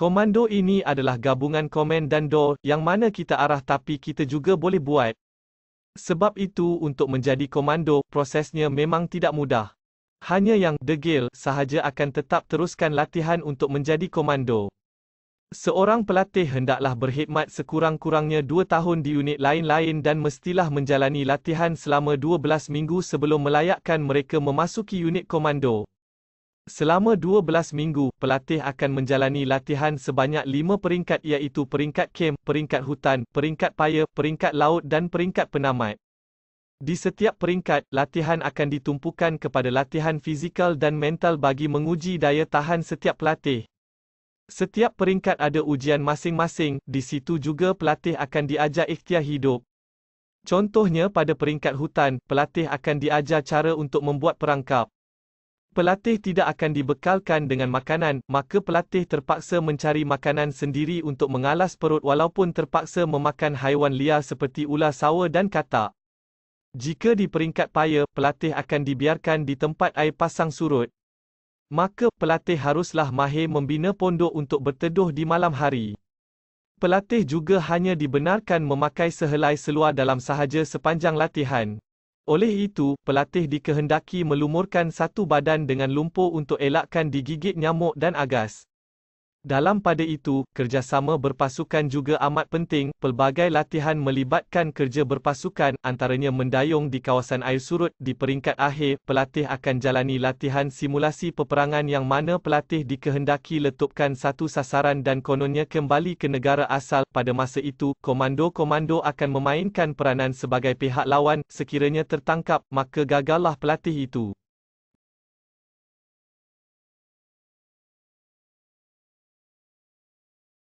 Komando ini adalah gabungan dan do yang mana kita arah tapi kita juga boleh buat. Sebab itu untuk menjadi komando, prosesnya memang tidak mudah. Hanya yang degil sahaja akan tetap teruskan latihan untuk menjadi komando. Seorang pelatih hendaklah berkhidmat sekurang-kurangnya 2 tahun di unit lain-lain dan mestilah menjalani latihan selama 12 minggu sebelum melayakkan mereka memasuki unit komando. Selama 12 minggu, pelatih akan menjalani latihan sebanyak 5 peringkat iaitu peringkat kem, peringkat hutan, peringkat paya, peringkat laut dan peringkat penamat. Di setiap peringkat, latihan akan ditumpukan kepada latihan fizikal dan mental bagi menguji daya tahan setiap pelatih. Setiap peringkat ada ujian masing-masing, di situ juga pelatih akan diajar ikhtiar hidup. Contohnya pada peringkat hutan, pelatih akan diajar cara untuk membuat perangkap. Pelatih tidak akan dibekalkan dengan makanan, maka pelatih terpaksa mencari makanan sendiri untuk mengalas perut walaupun terpaksa memakan haiwan liar seperti ular sawa dan katak. Jika di peringkat paya, pelatih akan dibiarkan di tempat air pasang surut. Maka, pelatih haruslah mahir membina pondok untuk berteduh di malam hari. Pelatih juga hanya dibenarkan memakai sehelai seluar dalam sahaja sepanjang latihan. Oleh itu, pelatih dikehendaki melumurkan satu badan dengan lumpur untuk elakkan digigit nyamuk dan agas. Dalam pada itu, kerjasama berpasukan juga amat penting. Pelbagai latihan melibatkan kerja berpasukan, antaranya mendayung di kawasan air surut. Di peringkat akhir, pelatih akan jalani latihan simulasi peperangan yang mana pelatih dikehendaki letupkan satu sasaran dan kononnya kembali ke negara asal. Pada masa itu, komando-komando akan memainkan peranan sebagai pihak lawan. Sekiranya tertangkap, maka gagallah pelatih itu.